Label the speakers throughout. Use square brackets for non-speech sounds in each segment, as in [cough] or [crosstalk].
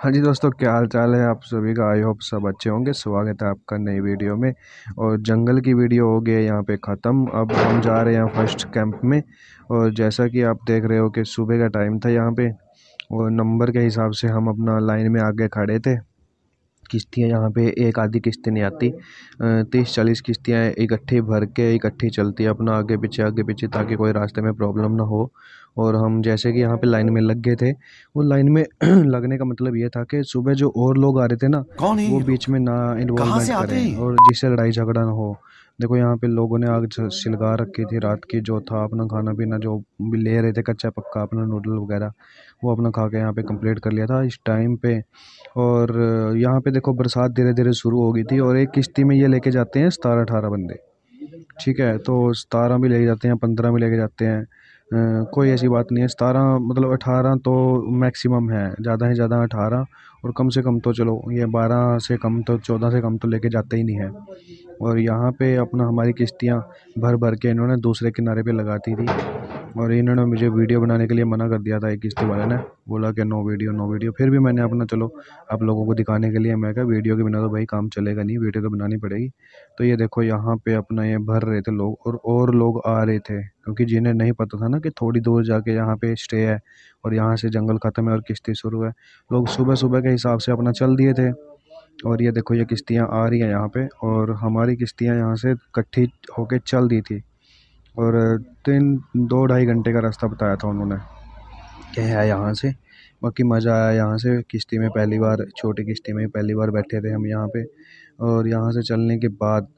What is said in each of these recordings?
Speaker 1: हाँ जी दोस्तों क्या हाल चाल है आप सभी का आई होप सब अच्छे होंगे स्वागत है आपका नई वीडियो में और जंगल की वीडियो हो गई है यहाँ पे ख़त्म अब हम जा रहे हैं फर्स्ट कैंप में और जैसा कि आप देख रहे हो कि सुबह का टाइम था यहाँ पे और नंबर के हिसाब से हम अपना लाइन में आगे खड़े थे किश्तियाँ यहाँ पे एक आधी किश्ती नहीं आती तीस चालीस किस्तियाँ इकट्ठी भर के इकट्ठी चलती है अपना आगे पीछे आगे पीछे ताकि कोई रास्ते में प्रॉब्लम ना हो और हम जैसे कि यहाँ पे लाइन में लग गए थे वो लाइन में [clears throat] लगने का मतलब ये था कि सुबह जो और लोग आ रहे थे ना वो बीच में ना इन्वॉल्वमेंट करें और जिससे लड़ाई झगड़ा ना हो देखो यहाँ पे लोगों ने आग सिलगा रखी थी रात की जो था अपना खाना पीना जो भी ले रहे थे कच्चा पक्का अपना नूडल वगैरह वो अपना खा के यहाँ पे कंप्लीट कर लिया था इस टाइम पे और यहाँ पे देखो बरसात धीरे धीरे शुरू हो गई थी और एक किश्ती में ये लेके जाते हैं सतारह अठारह बंदे ठीक है तो सतारह भी लेके जाते हैं पंद्रह भी लेके जाते हैं कोई ऐसी बात नहीं है सतारह मतलब अठारह तो मैक्सिमम है ज़्यादा से ज़्यादा अठारह और कम से कम तो चलो ये बारह से कम तो चौदह से कम तो लेके जाते ही नहीं है और यहाँ पे अपना हमारी किश्तियाँ भर भर के इन्होंने दूसरे किनारे पे लगाती थी और इन्होंने मुझे वीडियो बनाने के लिए मना कर दिया था एक किश्ती वाले ने बोला कि नो वीडियो नो वीडियो फिर भी मैंने अपना चलो आप लोगों को दिखाने के लिए मैं कहा वीडियो के बिना तो भाई काम चलेगा नहीं वीडियो तो बनानी पड़ेगी तो ये देखो यहाँ पे अपना ये भर रहे थे लोग और और लोग आ रहे थे क्योंकि जिन्हें नहीं पता था ना कि थोड़ी दूर जाके यहाँ पे स्टे है और यहाँ से जंगल ख़त्म है और किश्ती शुरू है लोग सुबह सुबह के हिसाब से अपना चल दिए थे और ये देखो ये किस्तियाँ आ रही हैं यहाँ पे और हमारी किश्तियाँ यहाँ से इकट्ठी होके चल दी थी और तीन दो ढाई घंटे का रास्ता बताया था उन्होंने कि है यहाँ से बाकी मज़ा आया यहाँ से किश्ती में पहली बार छोटी किश्ती में पहली बार बैठे थे हम यहाँ पे और यहाँ से चलने के बाद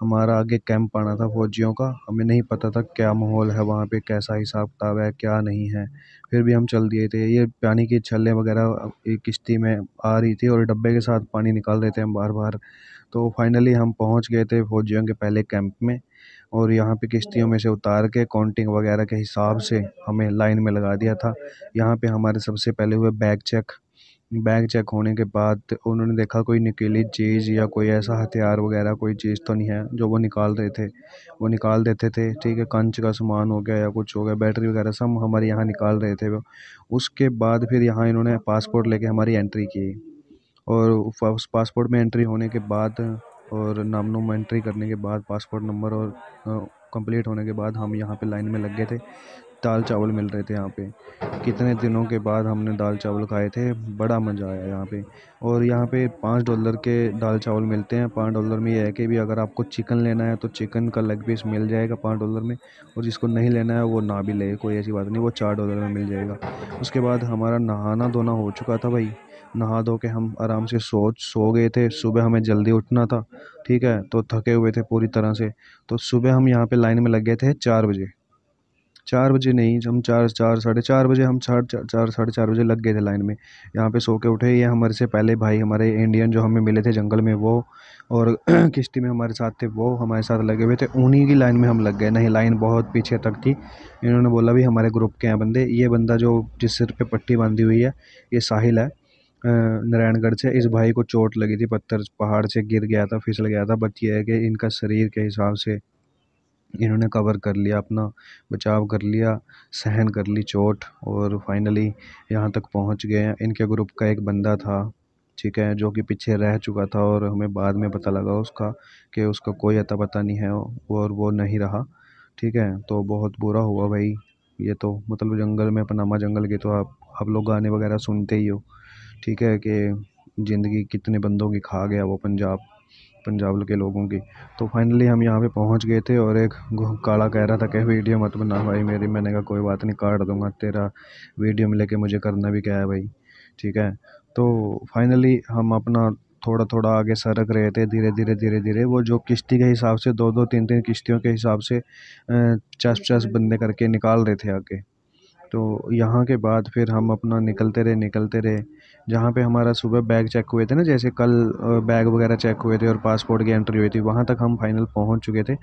Speaker 1: हमारा आगे कैंप आना था फौजियों का हमें नहीं पता था क्या माहौल है वहाँ पे कैसा हिसाब किताब है क्या नहीं है फिर भी हम चल दिए थे ये पानी की छल्ले वगैरह किश्ती में आ रही थी और डब्बे के साथ पानी निकाल रहे थे हम बार बार तो फाइनली हम पहुंच गए थे फौजियों के पहले कैंप में और यहाँ पे किश्तियों में से उतार के काउंटिंग वगैरह के हिसाब से हमें लाइन में लगा दिया था यहाँ पे हमारे सबसे पहले हुए बैग चेक बैग चेक होने के बाद उन्होंने देखा कोई निकली चीज़ या कोई ऐसा हथियार वगैरह कोई चीज़ तो नहीं है जो वो निकाल रहे थे वो निकाल देते थे ठीक है कंच का सामान हो गया या कुछ हो गया बैटरी वगैरह सब हमारे यहाँ निकाल रहे थे वो उसके बाद फिर यहाँ इन्होंने पासपोर्ट लेके हमारी एंट्री की और उस पासपोर्ट में एंट्री होने के बाद और नाम नुम एंट्री करने के बाद पासपोर्ट नंबर और कंप्लीट होने के बाद हम यहाँ पे लाइन में लग गए थे दाल चावल मिल रहे थे यहाँ पे कितने दिनों के बाद हमने दाल चावल खाए थे बड़ा मज़ा आया यहाँ पे और यहाँ पे पाँच डॉलर के दाल चावल मिलते हैं पाँच डॉलर में यह है कि भी अगर आपको चिकन लेना है तो चिकन का लेग पीस मिल जाएगा पाँच डॉलर में और जिसको नहीं लेना है वो ना भी ले कोई ऐसी बात नहीं वो चार डॉलर में मिल जाएगा उसके बाद हमारा नहाना धोना हो चुका था भाई नहा धो के हम आराम से सो सो गए थे सुबह हमें जल्दी उठना था ठीक है तो थके हुए थे पूरी तरह से तो सुबह हम यहाँ पे लाइन में लग गए थे चार बजे चार बजे नहीं हम चार चार साढ़े चार बजे हम चार चार साढ़े चार बजे लग गए थे लाइन में यहाँ पे सो के उठे ये हमारे से पहले भाई हमारे इंडियन जो हमें मिले थे जंगल में वो और [clears throat] किश्ती में हमारे साथ थे वो हमारे साथ लगे हुए थे उन्हीं की लाइन में हम लग गए नहीं लाइन बहुत पीछे तक थी इन्होंने बोला भी हमारे ग्रुप के हैं बंदे ये बंदा जो जिस सिर पर पट्टी बांधी हुई है ये साहिल है नारायणगढ़ से इस भाई को चोट लगी थी पत्थर पहाड़ से गिर गया था फिसल गया था बट ये है कि इनका शरीर के हिसाब से इन्होंने कवर कर लिया अपना बचाव कर लिया सहन कर ली चोट और फाइनली यहाँ तक पहुँच गए इनके ग्रुप का एक बंदा था ठीक है जो कि पीछे रह चुका था और हमें बाद में पता लगा उसका कि उसका कोई अता पता नहीं है और वो नहीं रहा ठीक है तो बहुत बुरा हुआ भाई ये तो मतलब जंगल में पनामा जंगल के तो आप आप लोग गाने वगैरह सुनते ही हो ठीक है कि ज़िंदगी कितने बंदों की खा गया वो पंजाब पंजाब के लोगों की तो फाइनली हम यहाँ पे पहुँच गए थे और एक काला कह रहा था कि वीडियो मत बना भाई मेरी मैंने कहा कोई बात नहीं काट दूंगा तेरा वीडियो में लेके मुझे करना भी क्या है भाई ठीक है तो फाइनली हम अपना थोड़ा थोड़ा आगे सरक रहे थे धीरे धीरे धीरे धीरे वो जो किश्ती के हिसाब से दो दो तीन तीन किश्तियों के हिसाब से चस चस बंदे करके निकाल रहे थे आगे तो यहाँ के बाद फिर हम अपना निकलते रहे निकलते रहे जहाँ पे हमारा सुबह बैग चेक हुए थे ना जैसे कल बैग वगैरह चेक हुए थे और पासपोर्ट की एंट्री हुई थी वहाँ तक हम फाइनल पहुँच चुके थे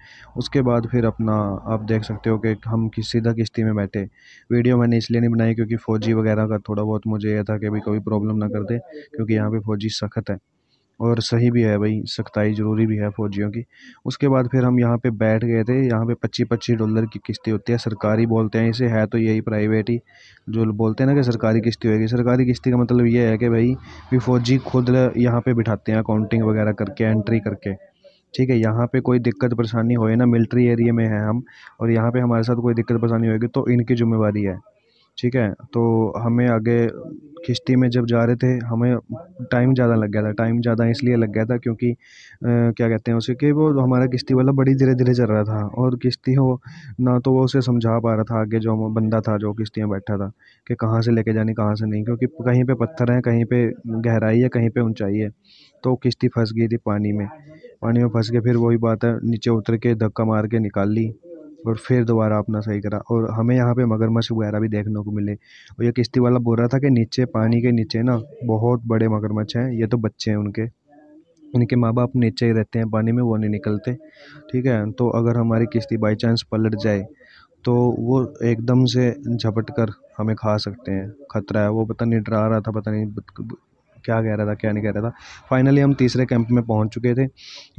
Speaker 1: उसके बाद फिर अपना आप देख सकते हो कि हम किस सीधा किश्ती में बैठे वीडियो मैंने इसलिए नहीं बनाई क्योंकि फ़ौजी वगैरह का थोड़ा बहुत मुझे यह था कि अभी कोई प्रॉब्लम ना कर दे क्योंकि यहाँ पर फ़ौजी सख्त है और सही भी है भाई सख्ताई ज़रूरी भी है फौजियों की उसके बाद फिर हम यहाँ पे बैठ गए थे यहाँ पे पच्चीस पच्चीस डॉलर की किस्ती होती है सरकारी बोलते हैं इसे है तो यही प्राइवेट ही जो बोलते हैं ना कि सरकारी किस्ती होगी सरकारी किस्ती का मतलब ये है कि भाई भी फौजी खुद यहाँ पे बिठाते हैं अकाउंटिंग वगैरह करके एंट्री करके ठीक है यहाँ पे कोई दिक्कत परेशानी होए ना मिलिट्री एरिया में है हम और यहाँ पे हमारे साथ कोई दिक्कत परेशानी होगी तो इनकी जिम्मेवारी है ठीक है तो हमें आगे किश्ती में जब जा रहे थे हमें टाइम ज़्यादा लग गया था टाइम ज़्यादा इसलिए लग गया था क्योंकि क्या कहते हैं उसे कि वो हमारा किश्ती वाला बड़ी धीरे धीरे चल रहा था और किश्ती हो ना तो वो उसे समझा पा रहा था आगे जो बंदा था जो किश्ती में बैठा था कि कहाँ से लेके जानी कहाँ से नहीं क्योंकि कहीं पर पत्थर हैं कहीं पर गहराई है कहीं पर ऊँचाई है तो किश्ती फंस गई थी पानी में पानी में फंस के फिर वही बात है नीचे उतर के धक्का मार के निकाल ली और फिर दोबारा अपना सही करा और हमें यहाँ पे मगरमच्छ वगैरह भी देखने को मिले और ये किश्ती वाला बोल रहा था कि नीचे पानी के नीचे ना बहुत बड़े मगरमच्छ हैं ये तो बच्चे हैं उनके इनके माँ बाप नीचे ही रहते हैं पानी में वो नहीं निकलते ठीक है तो अगर हमारी किश्ती बाई चांस पलट जाए तो वो एकदम से झपट कर हमें खा सकते हैं खतरा है वो पता नहीं डरा रहा था पता नहीं क्या कह रहा था क्या नहीं कह रहा था फाइनली हम तीसरे कैंप में पहुंच चुके थे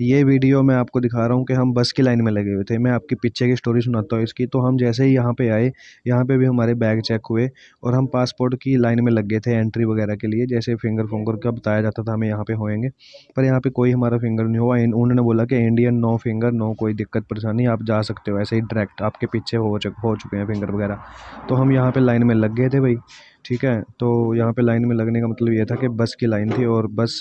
Speaker 1: ये वीडियो मैं आपको दिखा रहा हूँ कि हम बस की लाइन में लगे हुए थे मैं आपकी पीछे की स्टोरी सुनाता हूँ इसकी तो हम जैसे ही यहाँ पर आए यहाँ पर भी हमारे बैग चेक हुए और हम पासपोर्ट की लाइन में लग गए थे एंट्री वगैरह के लिए जैसे फिंगर फोंगर का बताया जाता था हमें यहाँ पर होएंगे पर यहाँ पर कोई हमारा फिंगर नहीं हुआ उन्होंने बोला कि इंडियन नो फिंगर नो कोई दिक्कत परेशानी आप जा सकते हो ऐसे ही डायरेक्ट आपके पीछे हो चुके हो चुके हैं फिंगर वगैरह तो हम यहाँ पे लाइन में लग गए थे भाई ठीक है तो यहाँ पे लाइन में लगने का मतलब ये था कि बस की लाइन थी और बस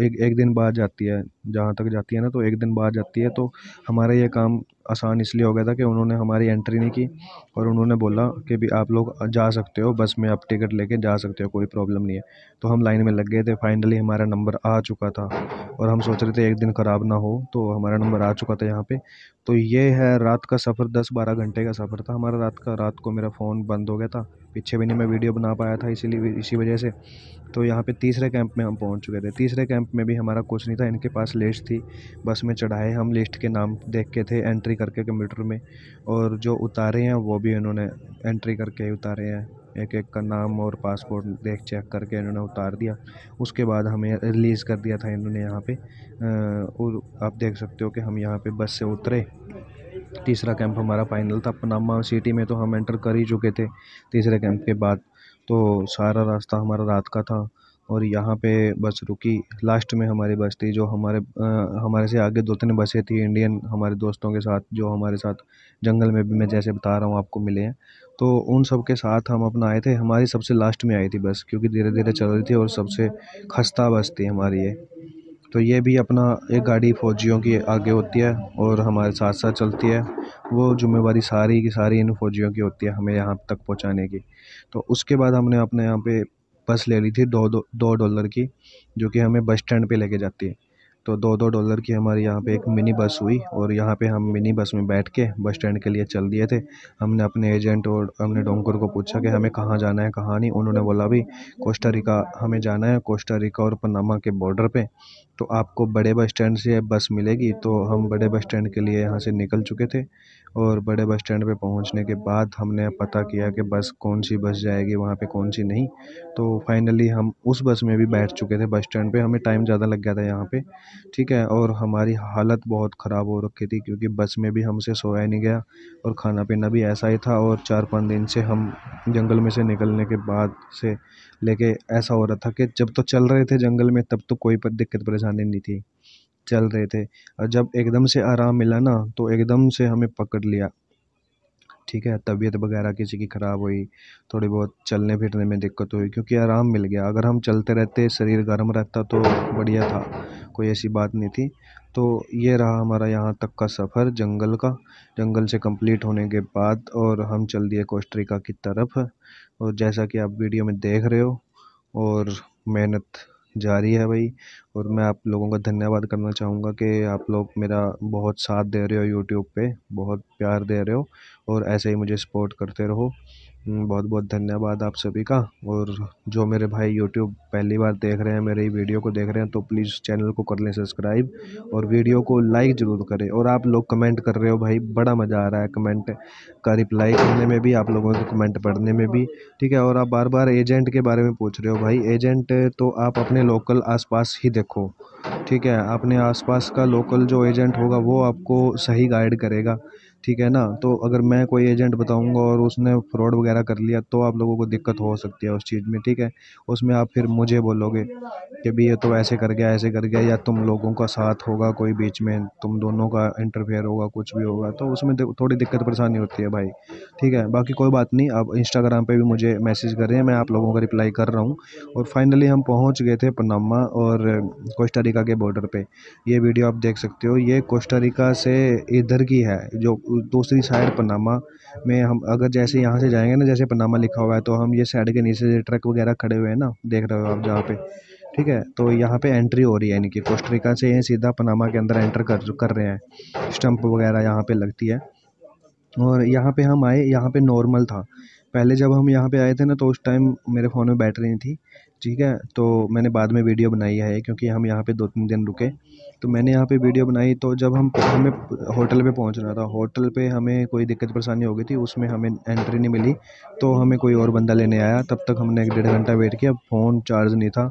Speaker 1: एक एक दिन बाद जाती है जहाँ तक जाती है ना तो एक दिन बाद जाती है तो हमारा ये काम आसान इसलिए हो गया था कि उन्होंने हमारी एंट्री नहीं की और उन्होंने बोला कि भी आप लोग जा सकते हो बस में आप टिकट लेके जा सकते हो कोई प्रॉब्लम नहीं है तो हम लाइन में लग गए थे फाइनली हमारा नंबर आ चुका था और हम सोच रहे थे एक दिन ख़राब ना हो तो हमारा नंबर आ चुका था यहाँ पर तो ये है रात का सफ़र दस बारह घंटे का सफ़र था हमारा रात का रात को मेरा फ़ोन बंद हो गया था पीछे भी नहीं मैं वीडियो बना पाया था इसीलिए इसी वजह से तो यहाँ पर तीसरे कैंप में हम पहुँच चुके थे तीसरे कैंप कैंप में भी हमारा कुछ नहीं था इनके पास लिस्ट थी बस में चढ़ाए हम लिस्ट के नाम देख के थे एंट्री करके कंप्यूटर में और जो उतारे हैं वो भी इन्होंने एंट्री करके उतारे हैं एक एक का नाम और पासपोर्ट देख चेक करके इन्होंने उतार दिया उसके बाद हमें रिलीज़ कर दिया था इन्होंने यहाँ पे और आप देख सकते हो कि हम यहाँ पे बस से उतरे तीसरा कैंप हमारा फाइनल था पनामा सिटी में तो हम एंटर कर ही चुके थे तीसरे कैंप के बाद तो सारा रास्ता हमारा रात का था और यहाँ पे बस रुकी लास्ट में हमारी बस थी जो हमारे हमारे से आगे दो तीन बसें थी इंडियन हमारे दोस्तों के साथ जो हमारे साथ जंगल में भी मैं जैसे बता रहा हूँ आपको मिले हैं तो उन सब के साथ हम अपना आए थे हमारी सबसे लास्ट में आई थी बस क्योंकि धीरे धीरे चल रही थी और सबसे खस्ता बस थी हमारी ये तो ये भी अपना एक गाड़ी फौजियों की आगे होती है और हमारे साथ साथ चलती है वो जिम्मेवारी सारी की सारी इन फौजियों की होती है हमें यहाँ तक पहुँचाने की तो उसके बाद हमने अपने यहाँ पे बस ले ली थी दो दो दो डॉलर की जो कि हमें बस स्टैंड पे लेके जाती है तो दो दो डॉलर की हमारे यहाँ पे एक मिनी बस हुई और यहाँ पे हम मिनी बस में बैठ के बस स्टैंड के लिए चल दिए थे हमने अपने एजेंट और हमने डोंकर को पूछा कि हमें कहाँ जाना है कहाँ नहीं उन्होंने बोला भी रिका हमें जाना है रिका और पनामा के बॉर्डर पे तो आपको बड़े बस स्टैंड से बस मिलेगी तो हम बड़े बस स्टैंड के लिए यहाँ से निकल चुके थे और बड़े बस स्टैंड पे पहुँचने के बाद हमने पता किया कि बस कौन सी बस जाएगी वहाँ पे कौन सी नहीं तो फाइनली हम उस बस में भी बैठ चुके थे बस स्टैंड पे हमें टाइम ज़्यादा लग गया था यहाँ पे ठीक है और हमारी हालत बहुत ख़राब हो रखी थी क्योंकि बस में भी हमसे सोया नहीं गया और खाना पीना भी ऐसा ही था और चार पाँच दिन से हम जंगल में से निकलने के बाद से लेके ऐसा हो रहा था कि जब तो चल रहे थे जंगल में तब तो कोई दिक्कत परेशानी नहीं थी चल रहे थे और जब एकदम से आराम मिला ना तो एकदम से हमें पकड़ लिया ठीक है तबीयत वगैरह किसी की ख़राब हुई थोड़ी बहुत चलने फिरने में दिक्कत हुई क्योंकि आराम मिल गया अगर हम चलते रहते शरीर गर्म रहता तो बढ़िया था कोई ऐसी बात नहीं थी तो ये रहा हमारा यहाँ तक का सफ़र जंगल का जंगल से कंप्लीट होने के बाद और हम चल दिए कोस्टरिका की तरफ और जैसा कि आप वीडियो में देख रहे हो और मेहनत जारी है भाई और मैं आप लोगों का धन्यवाद करना चाहूँगा कि आप लोग मेरा बहुत साथ दे रहे हो यूट्यूब पे बहुत प्यार दे रहे हो और ऐसे ही मुझे सपोर्ट करते रहो हम्म, बहुत बहुत धन्यवाद आप सभी का और जो मेरे भाई यूट्यूब पहली बार देख रहे हैं मेरे वीडियो को देख रहे हैं तो प्लीज़ चैनल को कर लें सब्सक्राइब और वीडियो को लाइक ज़रूर करें और आप लोग कमेंट कर रहे हो भाई बड़ा मज़ा आ रहा है कमेंट का रिप्लाई करने में भी आप लोगों के कमेंट पढ़ने में भी ठीक है और आप बार बार एजेंट के बारे में पूछ रहे हो भाई एजेंट तो आप अपने लोकल आस ही देखो ठीक है अपने आसपास का लोकल जो एजेंट होगा वो आपको सही गाइड करेगा ठीक है ना तो अगर मैं कोई एजेंट बताऊँगा और उसने फ्रॉड वगैरह कर लिया तो आप लोगों को दिक्कत हो सकती है उस चीज़ में ठीक है उसमें आप फिर मुझे बोलोगे कि भैया तो ऐसे कर गया ऐसे कर गया या तुम लोगों का साथ होगा कोई बीच में तुम दोनों का इंटरफेयर होगा कुछ भी होगा तो उसमें थोड़ी दिक्कत परेशानी होती है भाई ठीक है बाकी कोई बात नहीं आप इंस्टाग्राम पर भी मुझे मैसेज कर रहे हैं मैं आप लोगों का रिप्लाई कर रहा हूँ और फाइनली हम पहुँच गए थे पनामा और कोस्टारिका के बॉर्डर पर ये वीडियो आप देख सकते हो ये कोस्टारिका से इधर की है जो दूसरी साइड पनामा में हम अगर जैसे यहाँ से जाएंगे ना जैसे पनामा लिखा हुआ है तो हम ये साइड के नीचे ट्रक वगैरह खड़े हुए हैं ना देख रहे हो आप जहाँ पे ठीक है तो यहाँ पे एंट्री हो रही है यानी कि कोस्टरिका से ये सीधा पनामा के अंदर एंटर कर कर रहे हैं स्टम्प वगैरह यहाँ पर लगती है और यहाँ पर हम आए यहाँ पर नॉर्मल था पहले जब हम यहाँ पर आए थे ना तो उस टाइम मेरे फ़ोन में बैटरी नहीं थी ठीक है तो मैंने बाद में वीडियो बनाई है क्योंकि हम यहाँ पे दो तीन दिन रुके तो मैंने यहाँ पे वीडियो बनाई तो जब हम हमें होटल पे पहुँचना था होटल पे हमें कोई दिक्कत परेशानी हो गई थी उसमें हमें एंट्री नहीं मिली तो हमें कोई और बंदा लेने आया तब तक हमने एक डेढ़ घंटा वेट किया फ़ोन चार्ज नहीं था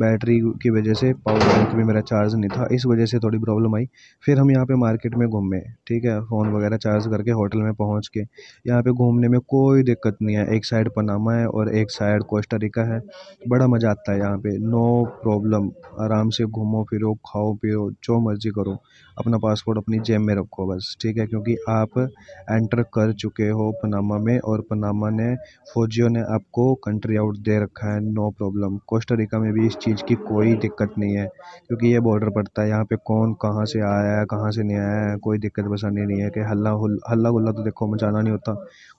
Speaker 1: बैटरी की वजह से पावर बैंक भी मेरा चार्ज नहीं था इस वजह से थोड़ी प्रॉब्लम आई फिर हम यहाँ पर मार्केट में घूमे ठीक है फ़ोन वगैरह चार्ज करके होटल में पहुँच के यहाँ पर घूमने में कोई दिक्कत नहीं है एक साइड पनामा है और एक साइड कोस्टा रिका है बड़ा मज़ा आता है यहाँ पे नो प्रॉब्लम आराम से घूमो फिरो खाओ पियो जो मर्ज़ी करो अपना पासपोर्ट अपनी जेब में रखो बस ठीक है क्योंकि आप एंटर कर चुके हो पनामा में और पनामा ने फौजियों ने आपको कंट्री आउट दे रखा है नो प्रॉब्लम रिका में भी इस चीज़ की कोई दिक्कत नहीं है क्योंकि ये बॉर्डर पड़ता है यहाँ पर कौन कहाँ से आया है कहाँ से नहीं आया है कोई दिक्कत परेशानी नहीं है कि हल्ला हल्ला गुल्ला तो देखो मचाना नहीं होता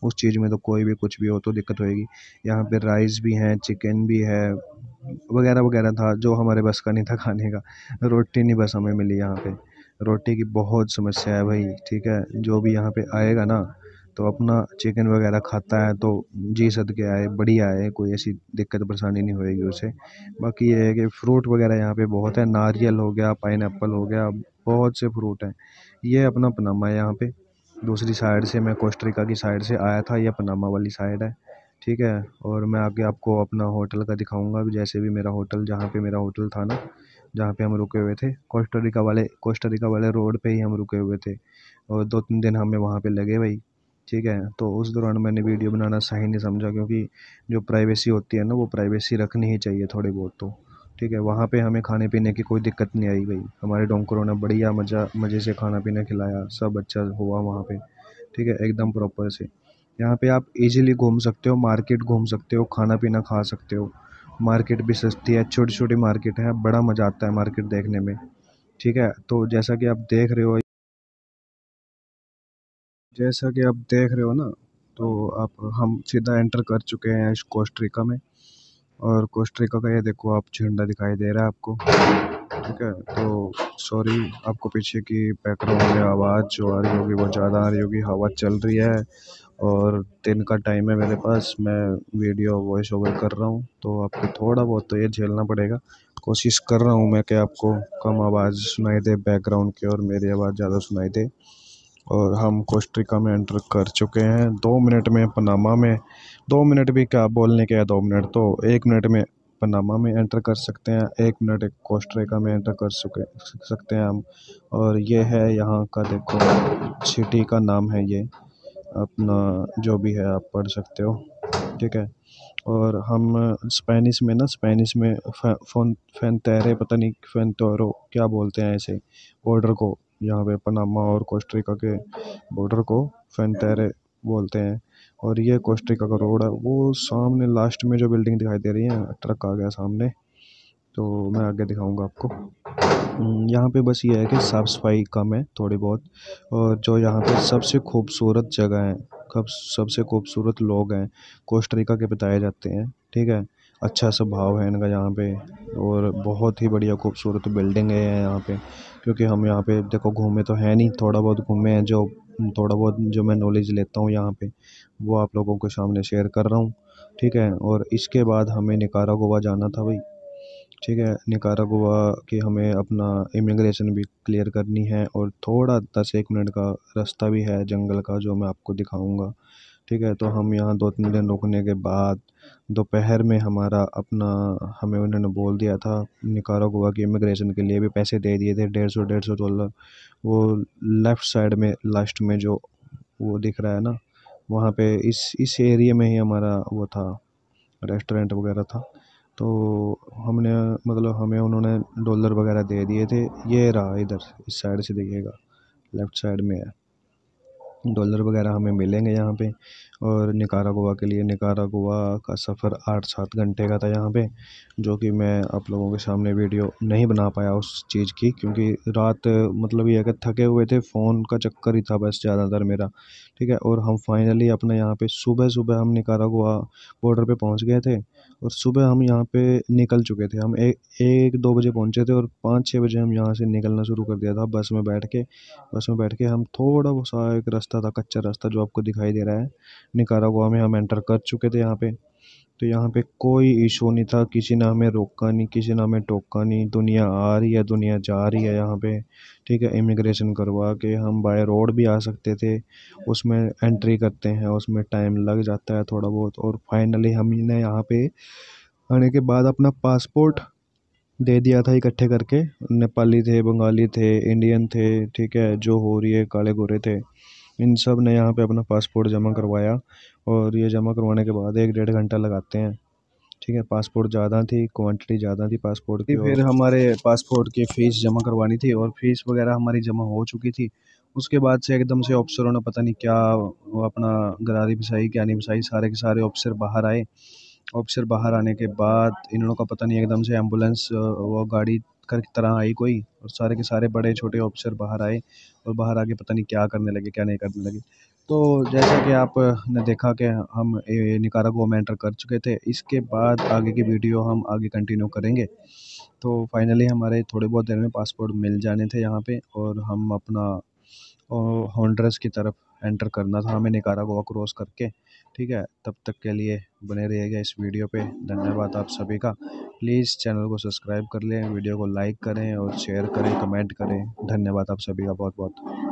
Speaker 1: उस चीज़ में तो कोई भी कुछ भी हो तो दिक्कत होएगी यहाँ पर राइस भी हैं चिकन भी है वगैरह वगैरह था जो हमारे बस का नहीं था खाने का रोटी नहीं बस हमें मिली यहाँ पे रोटी की बहुत समस्या है भाई ठीक है जो भी यहाँ पे आएगा ना तो अपना चिकन वगैरह खाता है तो जी सद के आए बढ़िया आए कोई ऐसी दिक्कत परेशानी नहीं होएगी उसे बाकी ये है कि फ्रूट वगैरह यहाँ पे बहुत है नारियल हो गया पाइन हो गया बहुत से फ्रूट हैं ये अपना पनामा है यहाँ पे दूसरी साइड से मैं कोस्टरिका की साइड से आया था यह पनामा वाली साइड है ठीक है और मैं आगे आपको अपना होटल का दिखाऊँगा भी जैसे भी मेरा होटल जहाँ पे मेरा होटल था ना जहाँ पे हम रुके हुए थे कोस्टरिका वाले कोस्टरिका वाले रोड पे ही हम रुके हुए थे और दो तीन दिन हमें वहाँ पे लगे भाई ठीक है तो उस दौरान मैंने वीडियो बनाना सही नहीं समझा क्योंकि जो प्राइवेसी होती है ना वो प्राइवेसी रखनी ही चाहिए थोड़ी बहुत तो ठीक है वहाँ पर हमें खाने पीने की कोई दिक्कत नहीं आई भाई हमारे डोंकरों ने बढ़िया मज़ा मज़े से खाना पीना खिलाया सब अच्छा हुआ वहाँ पर ठीक है एकदम प्रॉपर से यहाँ पे आप इजीली घूम सकते हो मार्केट घूम सकते हो खाना पीना खा सकते हो मार्केट भी सस्ती है छोटी छोटी मार्केट है बड़ा मज़ा आता है मार्केट देखने में ठीक है तो जैसा कि आप देख रहे हो जैसा कि आप देख रहे हो ना तो आप हम सीधा एंटर कर चुके हैं इस कोस्ट्रिका में और कोस्ट्रिका का ये देखो आप झंडा दिखाई दे रहा है आपको ठीक है तो सॉरी आपको पीछे की बैकग्राउंड में आवाज़ जो आ रही होगी वो ज़्यादा आ रही होगी हवा चल रही है और दिन का टाइम है मेरे पास मैं वीडियो वॉइस ओवर कर रहा हूँ तो आपको थोड़ा बहुत तो ये झेलना पड़ेगा कोशिश कर रहा हूँ मैं कि आपको कम आवाज़ सुनाई दे बैकग्राउंड की और मेरी आवाज़ ज़्यादा सुनाई दे और हम कोस्टरिका में एंटर कर चुके हैं दो मिनट में पनामा में दो मिनट भी क्या बोलने के है दो मिनट तो एक मिनट में पनामा में एंटर कर सकते हैं एक मिनट एक कोस्टरिका में एंटर कर सके सकते हैं हम और ये है यहाँ का देखो सिटी का नाम है ये अपना जो भी है आप पढ़ सकते हो ठीक है और हम स्पेनिश में ना स्पेनिश में फ़ोन तैरे पता नहीं फैन तैरो क्या बोलते हैं ऐसे बॉर्डर को यहाँ पे पनामा और कोस्टरिका के बॉर्डर को फैन तैरे बोलते हैं और ये कोस्टरिका का रोड है वो सामने लास्ट में जो बिल्डिंग दिखाई दे रही है ट्रक आ गया सामने तो मैं आगे दिखाऊंगा आपको हम्म, यहाँ पे बस ये है कि साफ सफाई कम है थोड़ी बहुत और जो यहाँ पे सबसे खूबसूरत जगह है कब सबसे खूबसूरत लोग हैं कोस्टरिका के बताए जाते हैं ठीक है अच्छा स्वभाव है इनका यहाँ पे और बहुत ही बढ़िया खूबसूरत बिल्डिंग है यहाँ पे क्योंकि हम यहाँ पे देखो घूमे तो है नहीं थोड़ा बहुत घूमे हैं जो थोड़ा बहुत जो मैं नॉलेज लेता हूँ यहाँ पे वो आप लोगों के सामने शेयर कर रहा हूँ ठीक है और इसके बाद हमें गोवा जाना था भाई ठीक है निकारागुआ के हमें अपना इमिग्रेशन भी क्लियर करनी है और थोड़ा दस एक मिनट का रास्ता भी है जंगल का जो मैं आपको दिखाऊँगा ठीक है तो हम यहाँ दो तीन दिन रुकने के बाद दोपहर में हमारा अपना हमें उन्होंने बोल दिया था निकारागुआ की इमिग्रेशन के लिए भी पैसे दे दिए थे डेढ़ सौ डेढ़ सौ डॉलर वो लेफ़्ट साइड में लास्ट में जो वो दिख रहा है ना वहाँ पे इस इस एरिया में ही हमारा वो था रेस्टोरेंट वगैरह था तो हमने मतलब हमें उन्होंने डॉलर वगैरह दे दिए थे ये रहा इधर इस साइड से देखिएगा लेफ्ट साइड में है डॉलर वगैरह हमें मिलेंगे यहाँ पे और गोवा के लिए गोवा का सफ़र आठ सात घंटे का था यहाँ पे जो कि मैं आप लोगों के सामने वीडियो नहीं बना पाया उस चीज़ की क्योंकि रात मतलब ये कि थके हुए थे फ़ोन का चक्कर ही था बस ज़्यादातर मेरा ठीक है और हम फाइनली अपने यहाँ पे सुबह सुबह हम गोवा बॉर्डर पे पहुँच गए थे और सुबह हम यहाँ पर निकल चुके थे हम ए, एक दो बजे पहुँचे थे और पाँच छः बजे हम यहाँ से निकलना शुरू कर दिया था बस में बैठ के बस में बैठ के हम थोड़ा सा एक रास्ता था कच्चा रास्ता जो आपको दिखाई दे रहा है निकारा गोवा में हम एंटर कर चुके थे यहाँ पे तो यहाँ पे कोई इशू नहीं था किसी ने हमें रोका नहीं किसी ने हमें टोका नहीं दुनिया आ रही है दुनिया जा रही है यहाँ पे ठीक है इमिग्रेशन करवा के हम बाय रोड भी आ सकते थे उसमें एंट्री करते हैं उसमें टाइम लग जाता है थोड़ा बहुत और फाइनली हमने यहाँ पे आने के बाद अपना पासपोर्ट दे दिया था इकट्ठे करके नेपाली थे बंगाली थे इंडियन थे ठीक है जो हो रही है काले गोरे थे इन सब ने यहाँ पे अपना पासपोर्ट जमा करवाया और ये जमा करवाने के बाद एक डेढ़ घंटा लगाते हैं ठीक है पासपोर्ट ज़्यादा थी क्वांटिटी ज़्यादा थी पासपोर्ट की फिर हमारे पासपोर्ट की फ़ीस जमा करवानी थी और फीस वगैरह हमारी जमा हो चुकी थी उसके बाद से एकदम से ऑफिसरों ने पता नहीं क्या वो अपना गरारी बसाई क्या नहीं बसाई सारे के सारे ऑफिसर बाहर आए ऑफिसर बाहर आने के बाद इन लोगों का पता नहीं एकदम से एम्बुलेंस वो गाड़ी कर तरह आई कोई और सारे के सारे बड़े छोटे ऑफिसर बाहर आए और बाहर आके पता नहीं क्या करने लगे क्या नहीं करने लगे तो जैसा कि आपने देखा कि हम को में एंटर कर चुके थे इसके बाद आगे की वीडियो हम आगे कंटिन्यू करेंगे तो फाइनली हमारे थोड़े बहुत देर में पासपोर्ट मिल जाने थे यहाँ पे और हम अपना हॉन्ड्रस की तरफ एंटर करना था हमें गोवा क्रॉस करके ठीक है तब तक के लिए बने रहिएगा इस वीडियो पे धन्यवाद आप सभी का प्लीज़ चैनल को सब्सक्राइब कर लें वीडियो को लाइक करें और शेयर करें कमेंट करें धन्यवाद आप सभी का बहुत बहुत